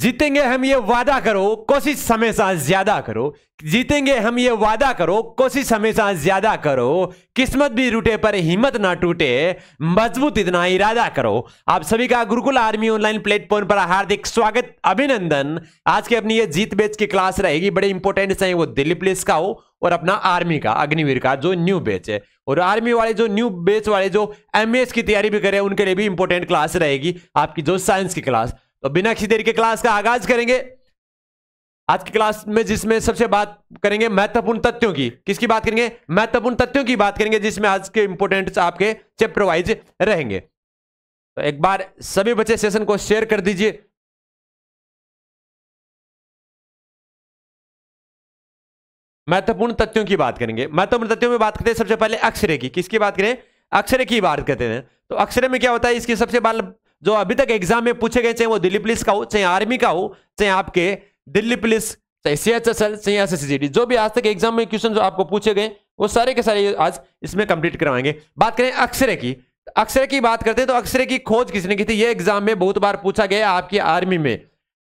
जीतेंगे हम ये वादा करो कोशिश हमेशा ज्यादा करो जीतेंगे हम ये वादा करो कोशिश हमेशा ज्यादा करो किस्मत भी रूटे पर हिम्मत ना टूटे मजबूत इतना इरादा करो आप सभी का गुरुकुल आर्मी ऑनलाइन प्लेटफॉर्म पर हार्दिक स्वागत अभिनंदन आज की अपनी ये जीत बेच की क्लास रहेगी बड़े इंपॉर्टेंट है वो दिल्ली पुलिस का हो और अपना आर्मी का अग्निवीर का जो न्यू बेच है और आर्मी वाले जो न्यू बेच वाले जो एमएस की तैयारी भी कर रहे हैं उनके लिए भी इंपॉर्टेंट क्लास रहेगी आपकी जो साइंस की क्लास तो बिना किसी देरी के क्लास का आगाज करेंगे आज की क्लास में जिसमें सबसे बात करेंगे महत्वपूर्ण तथ्यों की किसकी बात करेंगे महत्वपूर्ण तथ्यों की बात करेंगे जिसमें आज के इंपोर्टेंट आपके चैप्टर वाइज रहेंगे तो एक बार सभी बच्चे सेशन को शेयर कर दीजिए महत्वपूर्ण तथ्यों की बात करेंगे महत्वपूर्ण तथ्यों में बात करते हैं सबसे पहले अक्षरे की किसकी बात करें अक्षरे की बात करते हैं तो अक्षरे में क्या होता है इसकी सबसे जो अभी तक एग्जाम में पूछे गए चाहे वो दिल्ली पुलिस का हो चाहे आर्मी का हो चाहे आपके दिल्ली पुलिस चाहे सी एच एस एल चाहे जो भी आज तक एग्जाम में क्वेश्चन जो आपको पूछे गए वो सारे के सारे आज इसमें कंप्लीट करवाएंगे बात करें अक्षरे की अक्षरे की बात करते हैं तो अक्षरे की खोज किसने की थी ये एग्जाम में बहुत बार पूछा गया आपकी आर्मी में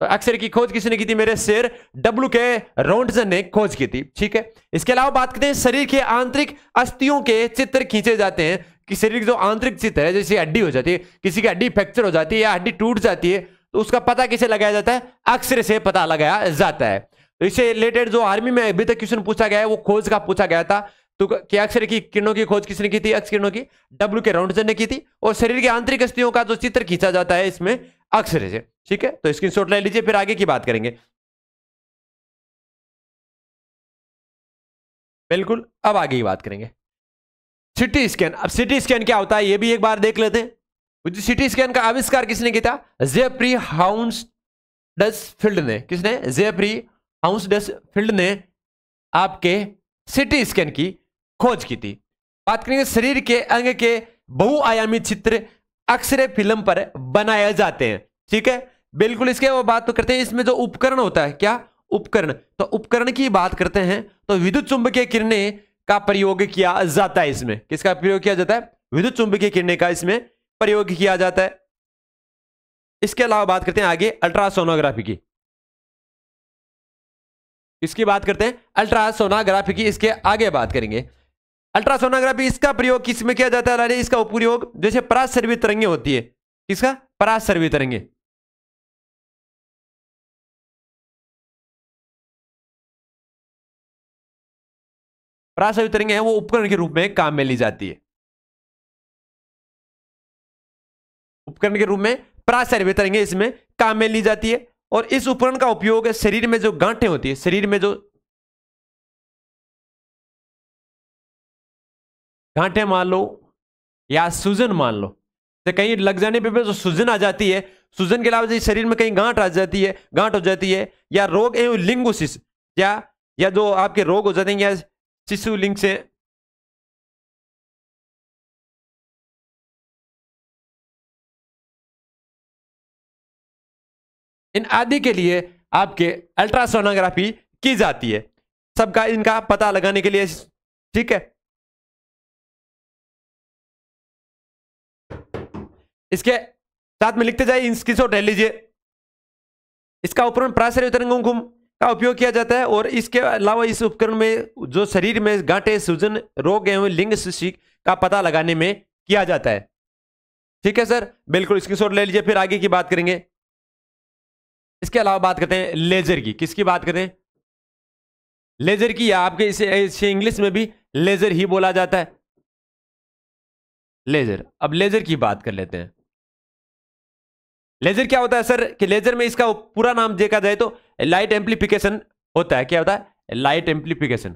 तो अक्षर की खोज किसने की थी मेरे शेर डब्लू के रोन्टजन ने खोज की थी ठीक है इसके अलावा बात करते हैं शरीर के आंतरिक अस्थियों के चित्र खींचे जाते हैं कि शरीर की जो आंतरिक चित्त है जैसे हड्डी हो जाती है किसी की हड्डी फ्रैक्चर हो जाती है या हड्डी टूट जाती है तो उसका पता कैसे लगाया जाता है अक्सर से पता लगाया जाता है तो इससे रिलेटेड जो आर्मी में अभी तक क्वेश्चन पूछा गया है वो खोज का पूछा गया था तो क्या अक्षर की किरणों की खोज किसने की थी अक्ष किरणों की डब्ल्यू के राउंड ने की थी और शरीर की आंतरिक अस्थियों का जो चित्र खींचा जाता है इसमें अक्षर से ठीक है तो स्क्रीनशॉट ले लीजिए फिर आगे की बात करेंगे बिल्कुल अब आगे की बात करेंगे सिटी स्कैन अब सिटी स्कैन क्या होता है ये भी एक बार देख लेते हैं सिटी स्कैन का आविष्कार किसने किया था जेप्री हाउंस डस फील्ड ने किसने जेप्री हाउंस डस फील्ड ने आपके सिटी स्कैन की खोज की थी बात करेंगे शरीर के अंग के बहुआयामी चित्र अक्सरे फिल्म पर बनाए जाते हैं ठीक है बिल्कुल इसके वो बात तो करते हैं इसमें जो उपकरण होता है क्या उपकरण तो उपकरण की बात करते हैं तो विद्युत चुंबकीय किरणें का प्रयोग किया जाता है इसमें किसका प्रयोग किया जाता है विद्युत चुंबकीय किरणें का इसमें प्रयोग किया जाता है इसके अलावा बात करते हैं आगे अल्ट्रासोनोग्राफी की इसकी बात करते हैं अल्ट्रासोनोग्राफी की इसके आगे बात करेंगे अल्ट्रासोनोग्राफी इसका प्रयोग किसमें किया जाता है इसका उपयोग जैसे परासर्वी तरंगे होती है किसका परासर्वी तरंगे परासवी तरंगे हैं वो उपकरण के रूप में काम में ली जाती है उपकरण के रूप में प्राचार्य तरंगे इसमें काम में ली जाती है और इस उपकरण का उपयोग शरीर में जो गांठे होती है शरीर में जो गांठे मान लो या सूजन मान लो तो कहीं लग जाने पे भी जो सूजन आ जाती है सूजन के अलावा शरीर में कहीं गांठ आ जाती है गांठ हो जाती है या रोग एवं लिंगोसिस या या जो आपके रोग हो जाते हैं या शिशु लिंग से इन आदि के लिए आपके अल्ट्रासोनोग्राफी की जाती है सबका इनका पता लगाने के लिए ठीक है इसके साथ में लिखते जाइए इसकी सोट लीजिए इसका उपरण प्रासरी तरंगों का उपयोग किया जाता है और इसके अलावा इस उपकरण में जो शरीर में गांठे सूजन रोग एवं लिंग शिशिक का पता लगाने में किया जाता है ठीक है सर बिल्कुल इसकी शोर ले लीजिए फिर आगे की बात करेंगे इसके अलावा बात करते हैं लेजर की किसकी बात करें लेजर की या आपके इसे, इसे इंग्लिश में भी लेजर ही बोला जाता है लेजर अब लेजर की बात कर लेते हैं लेजर क्या होता है सर कि लेजर में इसका पूरा नाम देखा जाए तो लाइट एम्प्लीफिकेशन होता है क्या होता है लाइट एम्प्लीफिकेशन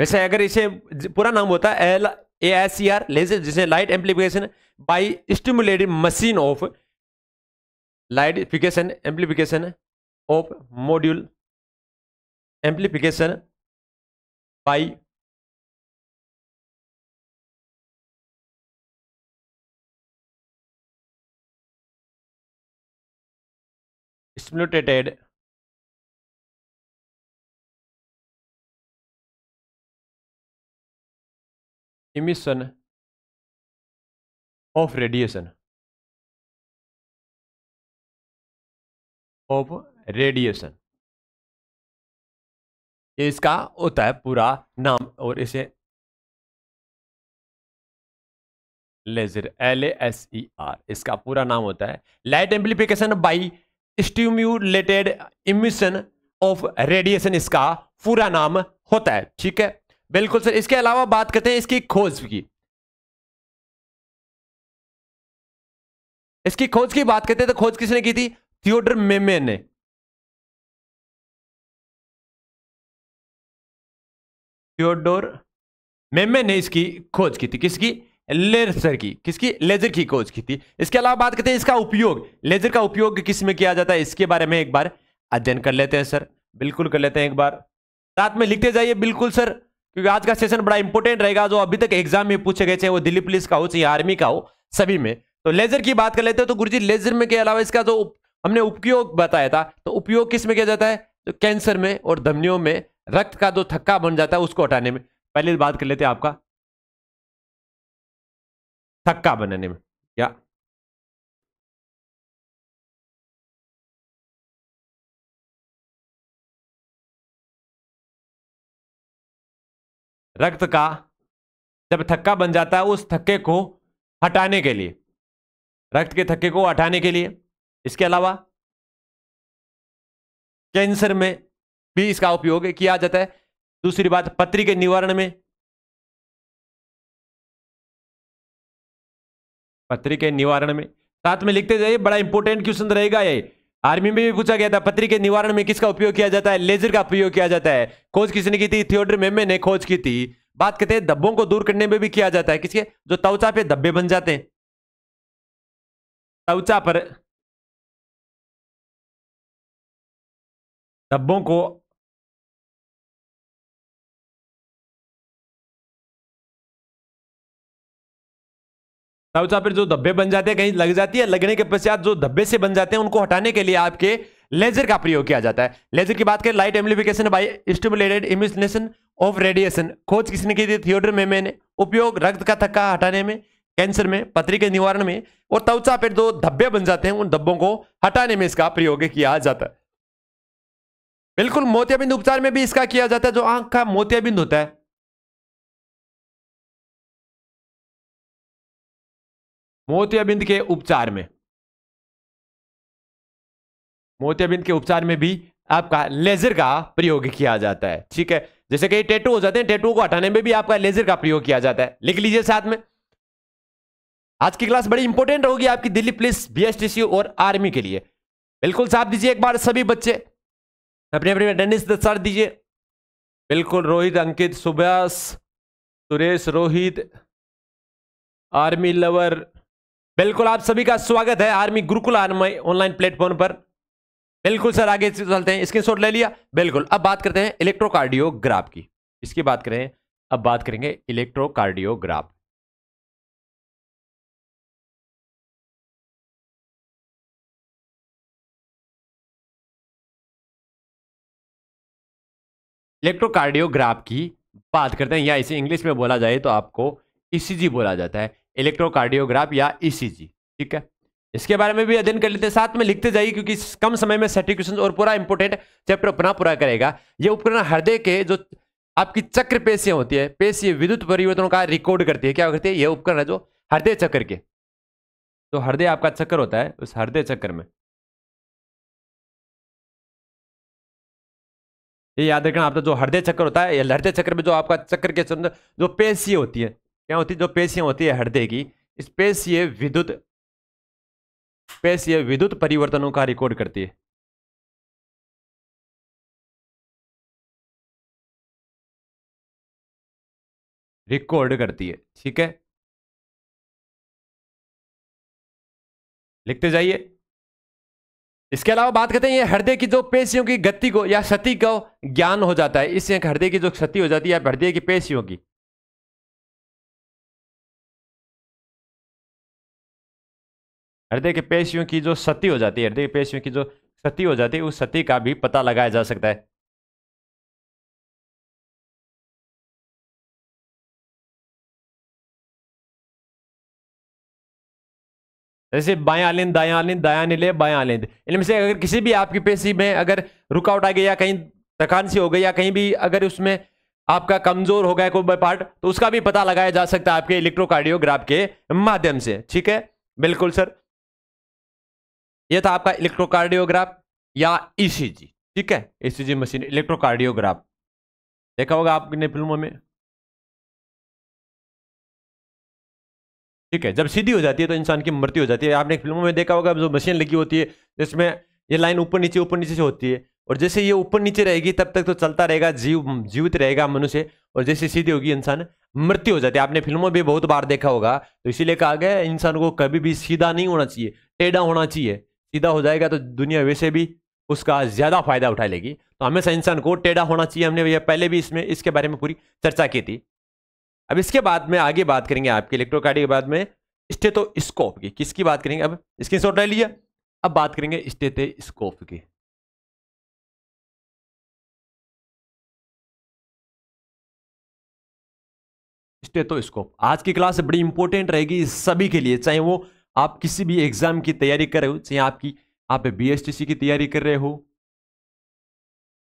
वैसे अगर इसे पूरा नाम होता है L A S C R laser जिसे light amplification by stimulated machine of lightification amplification of module amplification by stimulated emission of radiation of radiation ये इसका होता है पूरा नाम और इसे laser L S E R इसका पूरा नाम होता है light amplification by stimulated emission of radiation इसका पूरा नाम होता है ठीक है बिल्कुल सर इसके अलावा बात करते हैं इसकी खोज की इसकी खोज की बात करते हैं तो खोज किसने की थी थियोडर मेमे ने थियोडोर मेमे ने इसकी खोज की थी किसकी लेजर की किसकी लेजर की खोज की थी इसके अलावा बात करते हैं इसका उपयोग लेजर का उपयोग किस में किया जाता है इसके बारे में एक बार अध्ययन कर लेते हैं सर बिल्कुल कर लेते हैं एक बार साथ में लिखते जाइए बिल्कुल सर क्योंकि आज का सेशन बड़ा इंपॉर्टेंट रहेगा जो अभी तक एग्जाम में पूछे गए चाहे वो दिल्ली पुलिस का हो चाहे आर्मी का हो सभी में तो लेजर की बात कर लेते हैं तो गुरुजी लेजर में के अलावा इसका जो हमने उपयोग बताया था तो उपयोग किस में किया जाता है तो कैंसर में और धमनियों में रक्त का जो थक्का बन जाता है उसको हटाने में पहले बात कर लेते हैं आपका थक्का बनाने में या रक्त का जब थक्का बन जाता है उस थक्के को हटाने के लिए रक्त के थक्के को हटाने के लिए इसके अलावा कैंसर में भी इसका उपयोग किया जाता है दूसरी बात पत्री के निवारण में पत्री के निवारण में साथ में लिखते जाइए बड़ा इंपोर्टेंट क्वेश्चन रहेगा ये आर्मी में भी पूछा गया था पत्री के निवारण में किसका उपयोग किया जाता है लेजर का उपयोग किया जाता है खोज किसने की थी थियोडर मेमे ने खोज की थी बात करते हैं धब्बों को दूर करने में भी किया जाता है किसके जो तवचा पे धब्बे बन जाते हैं तवचा पर धब्बों को साउथ पर जो धब्बे बन जाते हैं कहीं लग जाती है लगने के पश्चात जो धब्बे से बन जाते हैं उनको हटाने के लिए आपके लेजर का प्रयोग किया जाता है लेजर की बात करें light amplification by stimulated emission of radiation खोज किसने की थी थियोडर में मैंने उपयोग रक्त का थक्का हटाने में कैंसर में पथरी के निवारण में और त्वचा पर जो धब्बे बन जाते हैं उन धब्बों को हटाने में इसका प्रयोग किया जाता है बिल्कुल मोतियाबिंद उपचार में भी इसका किया जाता है जो आंख का मोतियाबिंद होता है मोतियाबिंद के उपचार में मोतियाबिंद के उपचार में भी आपका लेजर का प्रयोग किया जाता है ठीक है जैसे कई टैटू हो जाते हैं टैटू को हटाने में भी आपका लेजर का प्रयोग किया जाता है लिख लीजिए साथ में आज की क्लास बड़ी इंपॉर्टेंट होगी आपकी दिल्ली पुलिस बीएसटीसी और आर्मी के लिए बिल्कुल साथ दीजिए एक बार सभी बच्चे अपने अपने अटेंडेंस सर दीजिए बिल्कुल रोहित अंकित सुभाष सुरेश रोहित आर्मी लवर बिल्कुल आप सभी का स्वागत है army Gurukul army online platform पर बिल्कुल सर आगे चलते हैं स्क्रीन ले लिया बिल्कुल अब बात करते हैं इलेक्ट्रोकार्डियोग्राफ की इसकी बात करें अब बात करेंगे इलेक्ट्रोकार्डियोग्राफ इलेक्ट्रोकार्डियोग्राफ की बात करते हैं या इसे इंग्लिश में बोला जाए तो आपको ईसीजी e बोला जाता है इलेक्ट्रोकार्डियोग्राफ या ईसीजी e ठीक है इसके बारे में भी अध्ययन कर लेते हैं साथ में लिखते जाइए क्योंकि कम समय में सटी क्वेश्चन और पूरा इंपोर्टेंट चैप्टर अपना पूरा करेगा ये उपकरण हृदय के जो आपकी चक्र पेशियां होती है पेशी विद्युत परिवर्तनों का रिकॉर्ड करती है क्या करती है यह उपकरण है जो हृदय चक्र के तो हृदय आपका चक्कर होता है उस हृदय चक्र में ये याद रखना आपका जो हृदय चक्कर होता है हृदय चक्र में जो आपका चक्र के चंद्र जो पेशी होती है क्या होती जो पेशियाँ होती है हृदय की पेशीय विद्युत पेशीय विद्युत परिवर्तनों का रिकॉर्ड करती है रिकॉर्ड करती है ठीक है लिखते जाइए इसके अलावा बात करते हैं ये हृदय की जो पेशियों की गति को या क्षति को ज्ञान हो जाता है इससे हृदय की जो क्षति हो जाती है हृदय की पेशियों की हृदय के पेशियों की जो सती हो जाती है हृदय के पेशियों की जो सती हो जाती है उस सती का भी पता लगाया जा सकता है जैसे बाया आलिंद दाया आलिंद दाया नीले बाया आलिंद इनमें से अगर किसी भी आपकी पेशी में अगर रुकावट आ गई या कहीं थकान सी हो गई या कहीं भी अगर उसमें आपका कमजोर हो गया कोई पार्ट तो उसका भी पता लगाया जा सकता है आपके इलेक्ट्रोकार्डियोग्राफ के माध्यम से ठीक है बिल्कुल सर ये था आपका इलेक्ट्रोकार्डियोग्राफ या ईसीजी e ठीक है ईसीजी e मशीन इलेक्ट्रोकार्डियोग्राफ देखा होगा आपने फिल्मों में ठीक है जब सीधी हो जाती है तो इंसान की मृत्यु हो जाती है आपने फिल्मों में देखा होगा जो मशीन लगी होती है जिसमें ये लाइन ऊपर नीचे ऊपर नीचे से होती है और जैसे ये ऊपर नीचे रहेगी तब तक तो चलता रहेगा जीव जीवित रहेगा मनुष्य और जैसे सीधी होगी इंसान मृत्यु हो जाती है आपने फिल्मों में बहुत बार देखा होगा तो इसीलिए कहा गया इंसान को कभी भी सीधा नहीं होना चाहिए टेढ़ा होना चाहिए सीधा हो जाएगा तो दुनिया वैसे भी उसका ज़्यादा फायदा उठा लेगी तो हमेशा इंसान को टेढ़ा होना चाहिए हमने भैया पहले भी इसमें इसके बारे में पूरी चर्चा की थी अब इसके बाद में आगे बात करेंगे आपके इलेक्ट्रोकार्डी के बाद में स्टेथो स्कोप की किसकी बात करेंगे अब स्क्रीन शॉट ले लिया अब बात करेंगे स्टेथे स्कोप की स्टेथोस्कोप आज की क्लास बड़ी इंपॉर्टेंट रहेगी सभी के लिए चाहे वो आप किसी भी एग्जाम की तैयारी कर रहे हो चाहे आपकी आप बीएसटीसी की तैयारी कर रहे हो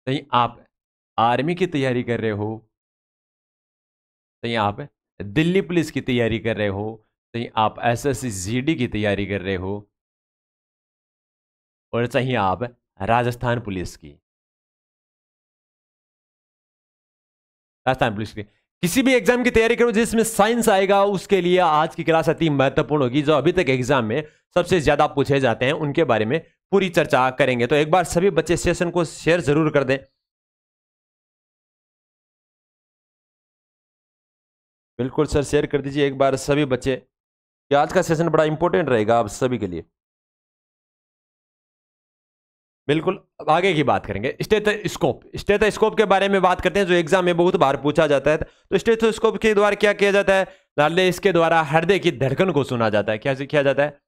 चाहे आप आर्मी की तैयारी कर रहे हो चाहे आप दिल्ली पुलिस की तैयारी कर रहे हो चाहे आप एसएससी जीडी की तैयारी कर रहे हो और चाहे आप राजस्थान पुलिस की राजस्थान पुलिस की किसी भी एग्जाम की तैयारी करो जिसमें साइंस आएगा उसके लिए आज की क्लास अति महत्वपूर्ण होगी जो अभी तक एग्जाम में सबसे ज्यादा पूछे जाते हैं उनके बारे में पूरी चर्चा करेंगे तो एक बार सभी बच्चे सेशन को शेयर जरूर कर दें बिल्कुल सर शेयर कर दीजिए एक बार सभी बच्चे आज का सेशन बड़ा इंपॉर्टेंट रहेगा आप सभी के लिए बिल्कुल अब आगे की बात करेंगे स्टेथोस्कोप स्टेथोस्कोप के बारे में बात करते हैं जो एग्जाम में बहुत बार पूछा जाता है तो स्टेथोस्कोप के द्वारा क्या किया जाता है नाले इसके द्वारा हृदय की धड़कन को सुना जाता है क्या किया जाता है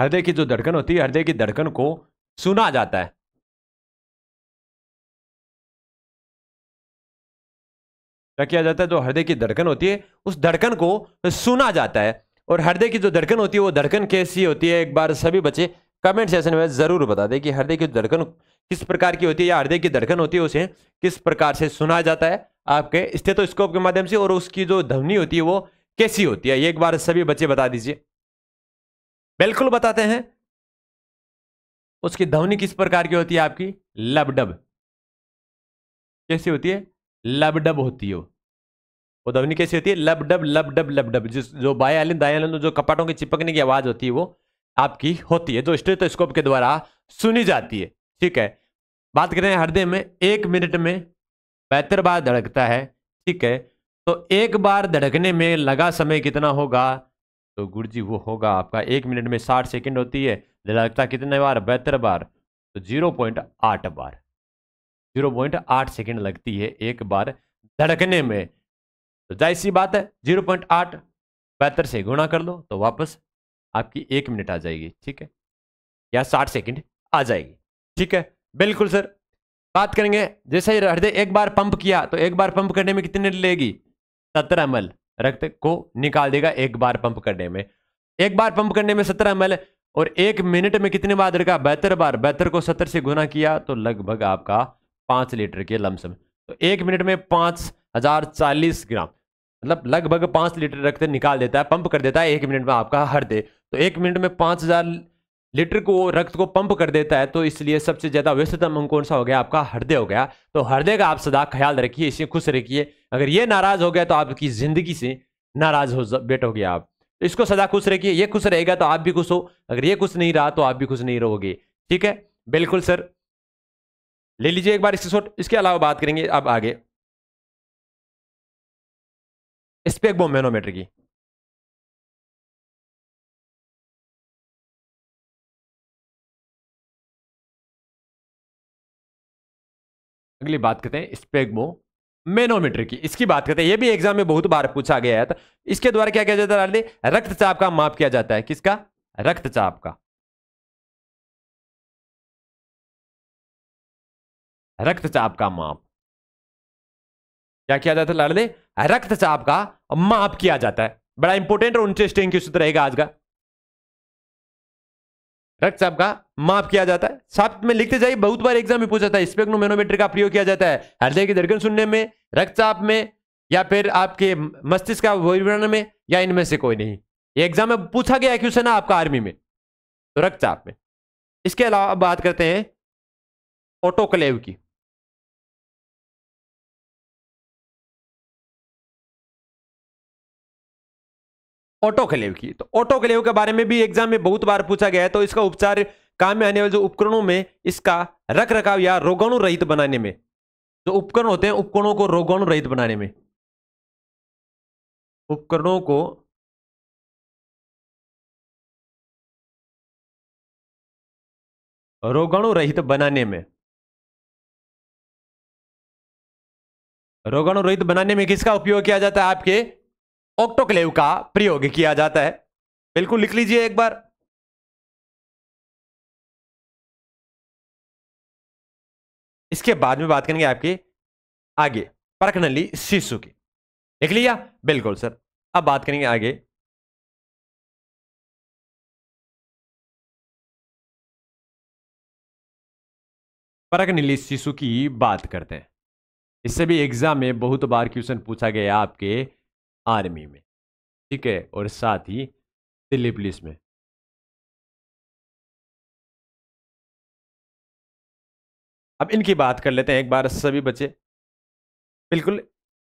हृदय की जो धड़कन होती है हृदय की धड़कन को सुना जाता है क्या किया जाता है जो हृदय की धड़कन होती है उस धड़कन को सुना जाता है और हृदय की जो धड़कन होती है वो धड़कन कैसी होती है एक बार सभी बच्चे कमेंट सेशन में ज़रूर बता दें कि हृदय की धड़कन किस प्रकार की होती है या हृदय की धड़कन होती है उसे किस प्रकार से सुना जाता है आपके स्टेथोस्कोप के माध्यम से और उसकी जो ध्वनि होती है वो कैसी होती है एक बार सभी बच्चे बता दीजिए बिल्कुल बताते हैं उसकी ध्वनि किस प्रकार की होती है आपकी लबडब कैसी होती है लबडब होती हो वो ध्वनि कैसी होती है लबडब लबडब लबडब जिस जो बाएं आलिंद जो कपाटों के चिपकने की आवाज़ होती है वो आपकी होती है जो स्टेटोस्कोप के द्वारा सुनी जाती है ठीक है बात करें हृदय में एक मिनट में बेहतर बार धड़कता है ठीक है तो एक बार धड़कने में लगा समय कितना होगा तो गुरु जी वो होगा आपका एक मिनट में साठ सेकेंड होती है धड़कता कितने बार बेहतर बार तो जीरो पॉइंट आठ बार जीरो पॉइंट आठ सेकेंड लगती है एक बार धड़कने में तो जाहिर सी बात है जीरो पॉइंट आठ बेहतर से गुणा कर लो तो वापस आपकी एक मिनट आ जाएगी ठीक है या साठ सेकेंड आ जाएगी ठीक है बिल्कुल सर बात करेंगे जैसे ही हृदय एक बार पंप किया तो एक बार पंप करने में कितने लेगी सत्रह एम रक्त को निकाल देगा एक बार पंप करने में एक बार पंप करने में सत्रह एम और एक मिनट में कितने बार रखा बेहतर बार बेहतर को सत्तर से गुना किया तो लगभग आपका पाँच लीटर के लमसम तो एक मिनट में पांच हज़ार चालीस ग्राम मतलब लगभग पांच लीटर रखते निकाल देता है पंप कर देता है एक मिनट में आपका हर दे तो एक मिनट में पांच हज़ार लीटर को रक्त को पंप कर देता है तो इसलिए सबसे ज़्यादा व्यस्तम अंग कौन सा हो गया आपका हृदय हो गया तो हृदय का आप सदा ख्याल रखिए इसे खुश रखिए अगर ये नाराज़ हो गया तो आपकी ज़िंदगी से नाराज़ हो बैठोगे आप तो इसको सदा खुश रखिए ये खुश रहेगा तो आप भी खुश हो अगर ये खुश नहीं रहा तो आप भी खुश नहीं रहोगे ठीक है बिल्कुल सर ले लीजिए एक बार इससे शॉट इसके अलावा बात करेंगे अब आगे बोम मैनोमीटर की अगली बात करते हैं स्पेकबो मेनोमीटर की इसकी बात करते हैं ये भी एग्जाम में बहुत बार पूछा गया है तो इसके द्वारा क्या किया जाता है रक्तचाप का माप किया जाता है किसका रक्तचाप का रक्तचाप का माप क्या किया जाता है लाड़ले रक्तचाप का माप किया जाता है बड़ा इंपोर्टेंट और इंटरेस्टिंग क्वेश्चन तो रहेगा आज का रक्तचाप का माप किया जाता है साथ में लिखते जाइए बहुत बार एग्जाम में पूछा था स्पेक्नोमेनोमीटर का प्रयोग किया जाता है हृदय की धड़कन सुनने में रक्तचाप में या फिर आपके मस्तिष्क का विवरण में या इनमें से कोई नहीं एग्जाम में पूछा गया क्वेश्चन है आपका आर्मी में तो रक्तचाप में इसके अलावा बात करते हैं ऑटोक्लेव की ऑटोक्लेव की तो ऑटोक्लेव के बारे में भी एग्जाम में बहुत बार पूछा गया है तो इसका उपचार काम में आने वाले जो उपकरणों में इसका रख रखाव या रोगाणु रहित बनाने में जो उपकरण होते हैं उपकरणों को रोगाणु रहित बनाने में उपकरणों को रोगाणु रहित बनाने में रोगाणु रहित बनाने में किसका उपयोग किया जाता है आपके ऑक्टोक्लेव का प्रयोग किया जाता है बिल्कुल लिख लीजिए एक बार इसके बाद में बात करेंगे आपके आगे परखनली शिशु की लिख लिया बिल्कुल सर अब बात करेंगे आगे परख नीली शिशु की बात करते हैं इससे भी एग्जाम में बहुत बार क्वेश्चन पूछा गया आपके आर्मी में ठीक है और साथ ही दिल्ली पुलिस में अब इनकी बात कर लेते हैं एक बार सभी बच्चे बिल्कुल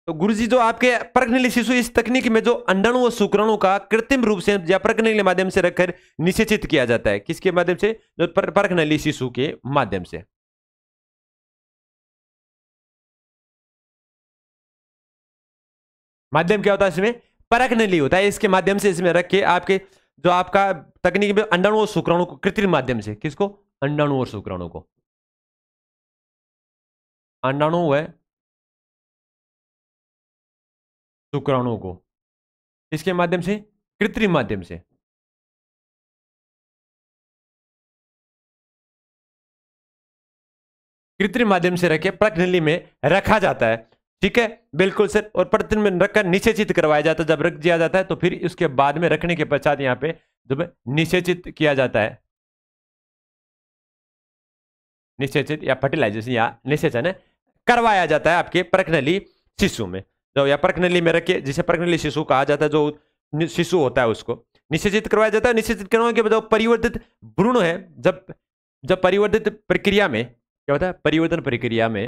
तो गुरु जी जो आपके प्रकनली शिशु इस तकनीक में जो अंडाणु और शुक्राणु का कृत्रिम रूप से या प्रकनली माध्यम से रखकर निश्चित किया जाता है किसके माध्यम से जो प्रकनली शिशु के माध्यम से माध्यम क्या होता है इसमें परख नली होता है इसके माध्यम से इसमें रख के आपके जो आपका तकनीक में अंडाणु और शुक्राणु को कृत्रिम माध्यम से किसको अंडाणु और शुक्राणु को अंडाणु व शुक्राणु को इसके माध्यम से कृत्रिम माध्यम से कृत्रिम माध्यम से रखे प्रकनली में रखा जाता है ठीक है बिल्कुल सर और प्रतिदिन में रखकर निषेचित करवाया जाता है जब रख दिया जाता है तो फिर उसके बाद में रखने के पश्चात यहाँ पे जब निषेचित किया जाता है निषेचित या फर्टिलाइजेशन या निषेचन करवाया जाता है आपके प्रखनली शिशु में जो या प्रखनली में रखे जिसे प्रखनली शिशु कहा जाता है जो शिशु होता है उसको निषेचित करवाया जाता है निषेचित करवाने के परिवर्तित भ्रूण है जब जब परिवर्तित प्रक्रिया में क्या होता है परिवर्तन प्रक्रिया में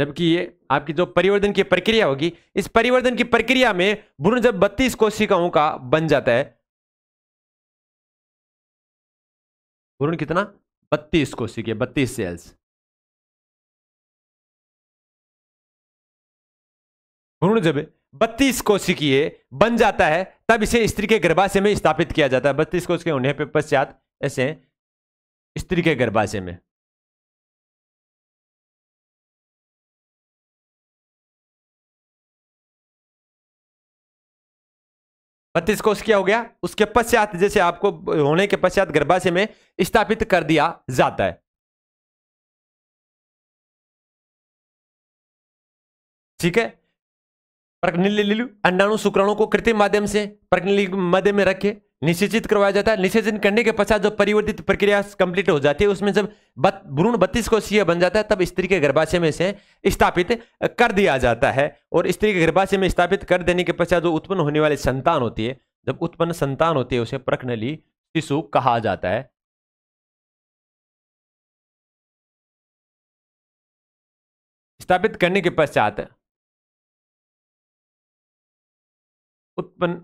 जबकि ये आपकी जो परिवर्तन की प्रक्रिया होगी इस परिवर्तन की प्रक्रिया में भ्रूण जब बत्तीस कोशिकाओं का बन जाता है भ्रूण कितना बत्तीस कोशिकीय बत्तीस सेल्स भ्रूण जब बत्तीस कोशिकीय बन जाता है तब इसे स्त्री के गर्भाशय में स्थापित किया जाता है बत्तीस कोशिकीय होने के पश्चात ऐसे स्त्री के गर्भाशय में बत्तीस कोष क्या हो गया उसके पश्चात जैसे आपको होने के पश्चात गर्भाशय में स्थापित कर दिया जाता है ठीक है प्रकनिल ले अंडाणु शुक्राणु को कृत्रिम माध्यम से प्रकनिल माध्यम में रखे निषेचित करवाया जाता है निषेचन करने के पश्चात जो परिवर्तित प्रक्रिया कंप्लीट हो जाती है उसमें जब भ्रूण बत्तीस कोशीय बन जाता है तब स्त्री के गर्भाशय में से स्थापित कर दिया जाता है और स्त्री के गर्भाशय में स्थापित कर देने के पश्चात जो उत्पन्न होने वाली संतान होती है जब उत्पन्न संतान होती है उसे प्रखनली शिशु कहा जाता है स्थापित करने के पश्चात उत्पन्न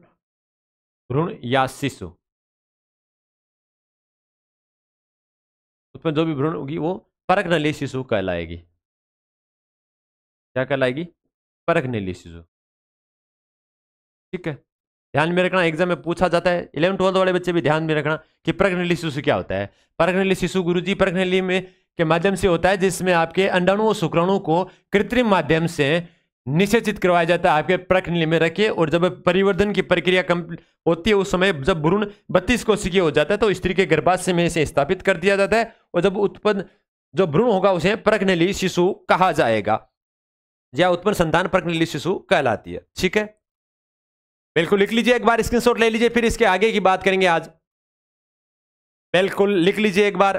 भ्रूण या शिशु उसमें जो भी भ्रूण होगी वो परक नली शिशु कहलाएगी क्या कहलाएगी परक नली शिशु ठीक है ध्यान में रखना एग्जाम में पूछा जाता है इलेवन ट्वेल्थ वाले बच्चे भी ध्यान में रखना कि नली शिशु क्या होता है परकनली शिशु गुरु जी नली में के माध्यम से होता है जिसमें आपके अंडाणु और शुक्राणु को कृत्रिम माध्यम से निषेचित करवाया जाता है आपके प्रक्रिया में रखिए और जब परिवर्धन की प्रक्रिया कम होती है उस समय जब भ्रूण बत्तीस कोशिकीय हो जाता है तो स्त्री के गर्भाशय में इसे स्थापित कर दिया जाता है और जब उत्पन्न जो भ्रूण होगा उसे प्रकनली शिशु कहा जाएगा या उत्पन्न संतान प्रकनली शिशु कहलाती है ठीक है बिल्कुल लिख लीजिए एक बार स्क्रीन ले लीजिए फिर इसके आगे की बात करेंगे आज बिल्कुल लिख लीजिए एक बार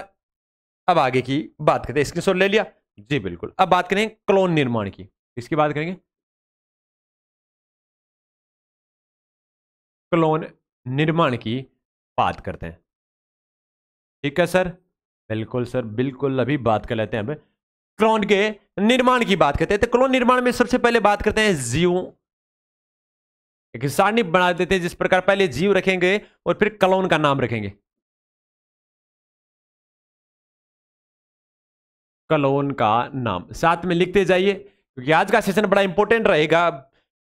अब आगे की बात करते हैं स्क्रीन ले लिया जी बिल्कुल अब बात करें क्लोन निर्माण की इसकी बात करेंगे क्लोन निर्माण की बात करते हैं ठीक है सर बिल्कुल सर बिल्कुल अभी बात कर लेते हैं अब क्लोन के निर्माण की बात करते हैं तो क्लोन निर्माण में सबसे पहले बात करते हैं जीव एक सारणी बना देते हैं जिस प्रकार पहले जीव रखेंगे और फिर क्लोन का नाम रखेंगे कलोन का नाम साथ में लिखते जाइए क्योंकि आज का सेशन बड़ा इंपॉर्टेंट रहेगा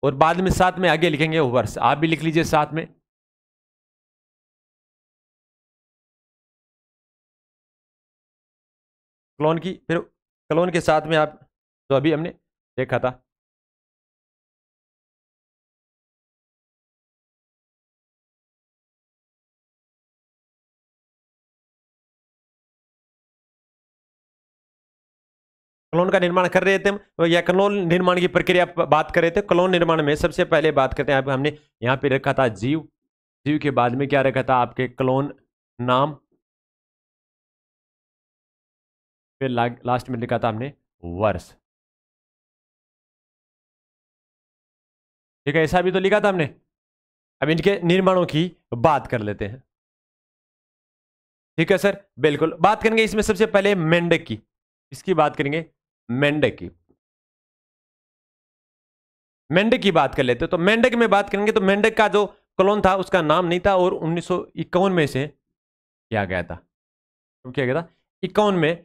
और बाद में साथ में आगे लिखेंगे वर्ष आप भी लिख लीजिए साथ में क्लोन की फिर क्लोन के साथ में आप तो अभी हमने देखा था क्लोन का निर्माण कर रहे थे या क्लोन निर्माण की प्रक्रिया बात कर रहे थे क्लोन निर्माण में सबसे पहले बात करते हैं हमने यहाँ पे रखा था जीव जीव के बाद में क्या रखा था आपके क्लोन नाम फिर ला, लास्ट में लिखा था हमने वर्ष ठीक है ऐसा भी तो लिखा था हमने अब इनके निर्माणों की बात कर लेते हैं ठीक है सर बिल्कुल बात करेंगे इसमें सबसे पहले मेंढक की इसकी बात करेंगे मेंढक की मेंढक की बात कर लेते तो मेंढक में बात करेंगे तो मेंढक का जो कलोन था उसका नाम नहीं था और उन्नीस में से किया गया था तो किया गया था इक्यावन में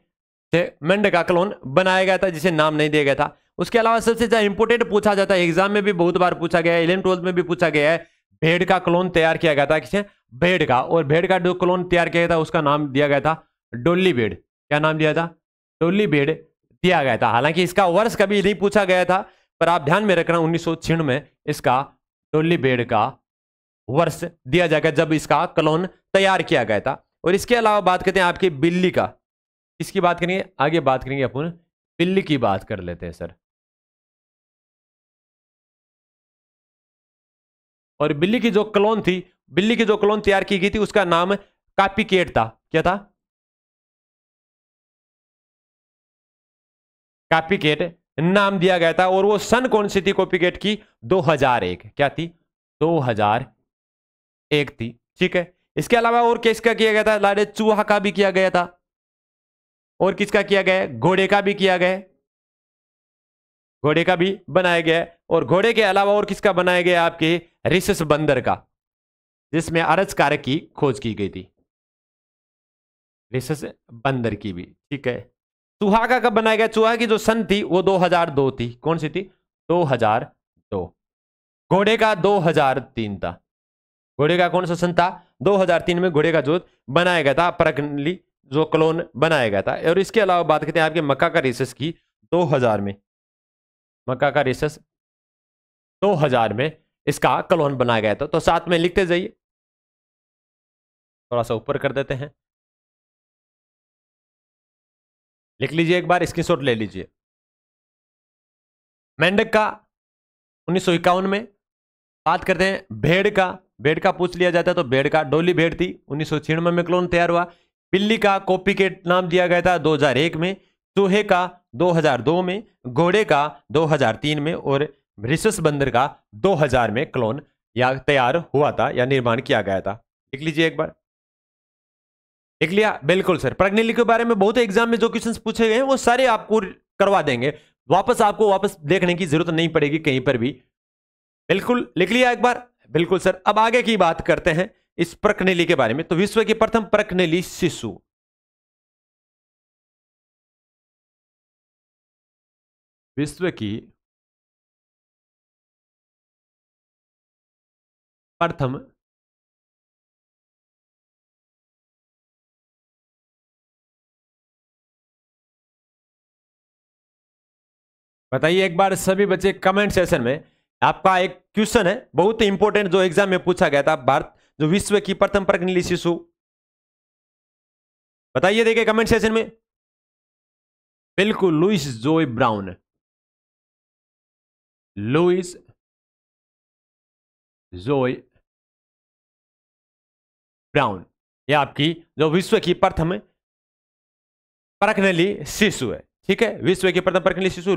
से मेंढक का कलोन बनाया गया था जिसे नाम नहीं दिया गया था उसके अलावा सबसे ज़्यादा इंपोर्टेंट पूछा जाता है एग्जाम में भी बहुत बार पूछा गया है इलेवन ट्वेल्थ में भी पूछा गया है भेड़ का कलोन तैयार किया गया था किसे भेड़ का और भेड़ का जो कलोन तैयार किया गया था उसका नाम दिया गया था डोली भेड़ क्या नाम दिया था डोली भेड़ दिया गया था हालांकि इसका वर्ष कभी नहीं पूछा गया था पर आप ध्यान में रखना उन्नीस में इसका टोली बेड का वर्ष दिया जाएगा जब इसका कलोन तैयार किया गया था और इसके अलावा बात करते हैं आपकी बिल्ली का इसकी बात करेंगे आगे बात करेंगे अपन बिल्ली की बात कर लेते हैं सर और बिल्ली की जो क्लोन थी बिल्ली की जो क्लोन तैयार की गई थी उसका नाम कापी केट था क्या था कॉपीकेट नाम दिया गया था और वो सन कौन सी थी कॉपीकेट की 2001 क्या थी 2001 थी ठीक है इसके अलावा और किसका किया गया था लाडे चूहा का भी किया गया था और किसका किया गया घोड़े का भी किया गया घोड़े का भी बनाया गया और घोड़े के अलावा और किसका बनाया गया आपके रिसस बंदर का जिसमें अरज कारक की खोज की गई थी रिसस बंदर की भी ठीक है सुहागा कब बनाया गया चूहा की जो सन थी वो 2002 थी कौन सी थी 2002 घोड़े का 2003 था घोड़े का कौन सा सन था 2003 में घोड़े का जो बनाया गया था प्रगली जो क्लोन बनाया गया था और इसके अलावा बात करते हैं आपके मक्का का रिसर्च की 2000 में मक्का का दो 2000 में इसका क्लोन बनाया गया था तो साथ में लिखते जाइए थोड़ा सा ऊपर कर देते हैं लिख लीजिए एक बार स्क्रीनशॉट ले लीजिए मेंढक का उन्नीस में बात करते हैं भेड़ का भेड़ का पूछ लिया जाता है तो भेड़ का डोली भेड़ थी उन्नीस में क्लोन तैयार हुआ बिल्ली का कॉपी के नाम दिया गया था 2001 में चूहे का 2002 में घोड़े का 2003 में और रिसस बंदर का 2000 में क्लोन या तैयार हुआ था या निर्माण किया गया था लिख लीजिए एक बार लिख लिया बिल्कुल सर प्रज्ञली के बारे में बहुत एग्जाम में जो क्वेश्चन पूछे गए हैं वो सारे आपको करवा देंगे वापस आपको वापस देखने की जरूरत नहीं पड़ेगी कहीं पर भी बिल्कुल लिख लिया एक बार बिल्कुल सर अब आगे की बात करते हैं इस प्रकनेली के बारे में तो विश्व की प्रथम प्रकनेली शिशु विश्व की प्रथम बताइए एक बार सभी बच्चे कमेंट सेशन में आपका एक क्वेश्चन है बहुत इंपॉर्टेंट जो एग्जाम में पूछा गया था भारत जो विश्व की प्रथम प्रगनिली शिशु बताइए देखिए कमेंट सेशन में बिल्कुल Louise Joy Brown Louise Joy Brown ये आपकी जो विश्व की प्रथम प्रगनली शिशु है ठीक है विश्व के प्रथम प्रकटनीय शिशु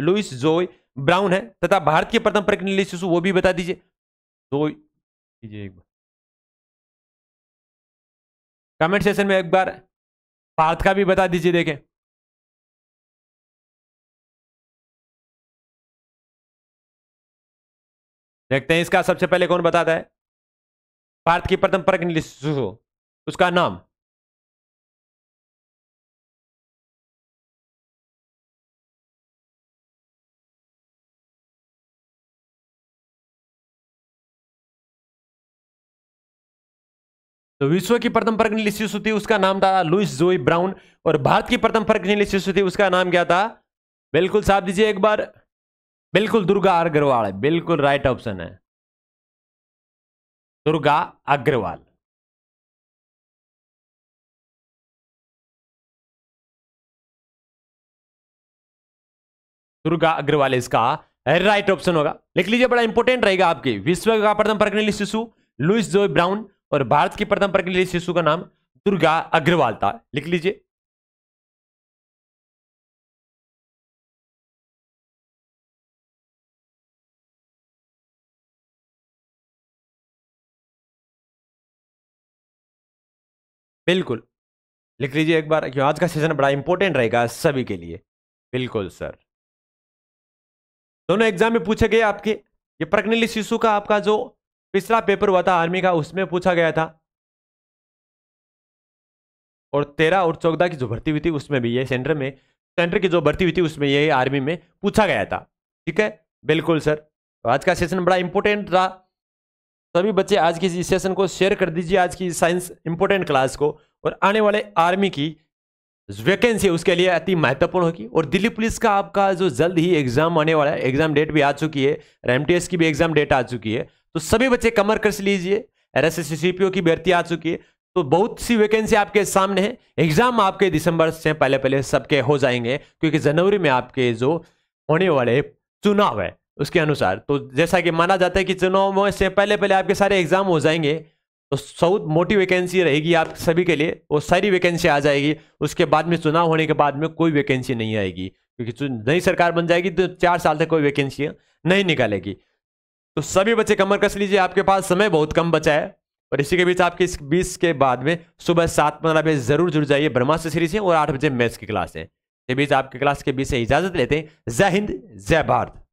लुइस जोय ब्राउन है तथा भारत के प्रथम प्रकटनीय शिशु वो भी बता दीजिए दो कीजिए एक बार कमेंट सेशन में एक बार भारत का भी बता दीजिए देखें देखते हैं इसका सबसे पहले कौन बताता है भारत की प्रथम प्रकटनीय शिशु उसका नाम तो विश्व की प्रथम परगनी शिशु थी उसका नाम था लुइस जोई ब्राउन और भारत की प्रथम परगनी लिस्टिस उसका नाम क्या था बिल्कुल साफ दीजिए एक बार बिल्कुल दुर्गा अग्रवाल बिल्कुल राइट ऑप्शन है दुर्गा अग्रवाल दुर्गा अग्रवाल इसका राइट ऑप्शन होगा लिख लीजिए बड़ा इंपोर्टेंट रहेगा आपके विश्व का प्रथम प्रज्ञलिस्ट शिशु लुइस जोई ब्राउन और भारत की प्रथम प्रज्ञा शिशु का नाम दुर्गा अग्रवाल था लिख लीजिए बिल्कुल लिख लीजिए एक बार क्यों आज का सेशन बड़ा इंपॉर्टेंट रहेगा सभी के लिए बिल्कुल सर दोनों एग्जाम में पूछे गए आपके ये प्रग्निली शिशु का आपका जो पिछला पेपर हुआ था आर्मी का उसमें पूछा गया था और तेरह और चौदह की जो भर्ती हुई थी उसमें भी ये सेंटर में सेंटर की जो भर्ती हुई थी उसमें यही आर्मी में पूछा गया था ठीक है बिल्कुल सर तो आज का सेशन बड़ा इंपॉर्टेंट रहा सभी बच्चे आज की इस सेशन को शेयर कर दीजिए आज की साइंस इंपॉर्टेंट क्लास को और आने वाले आर्मी की वैकेंसी उसके लिए अति महत्वपूर्ण होगी और दिल्ली पुलिस का आपका जो जल्द ही एग्जाम आने वाला है एग्जाम डेट भी आ चुकी है एम की भी एग्जाम डेट आ चुकी है तो सभी बच्चे कमर कस लीजिए एस की भर्ती आ चुकी है तो बहुत सी वैकेंसी आपके सामने है एग्जाम आपके दिसंबर से पहले पहले सबके हो जाएंगे क्योंकि जनवरी में आपके जो होने वाले चुनाव है उसके अनुसार तो जैसा कि माना जाता है कि चुनाव से पहले पहले आपके सारे एग्जाम हो जाएंगे तो सऊद मोटी वैकेंसी रहेगी आप सभी के लिए वो सारी वैकेंसी आ जाएगी उसके बाद में चुनाव होने के बाद में कोई वैकेंसी नहीं आएगी क्योंकि नई सरकार बन जाएगी तो चार साल तक कोई वैकेंसी नहीं निकालेगी तो सभी बच्चे कमर कस लीजिए आपके पास समय बहुत कम बचा है और इसी के बीच आपके इस बीस के बाद में सुबह सात पंद्रह बजे जरूर जुड़ जाइए ब्रह्मास्त्र सीरीज है और आठ बजे मैथ्स की क्लास है इसके बीच आपकी क्लास के बीच से इजाजत लेते हैं जय हिंद जय भारत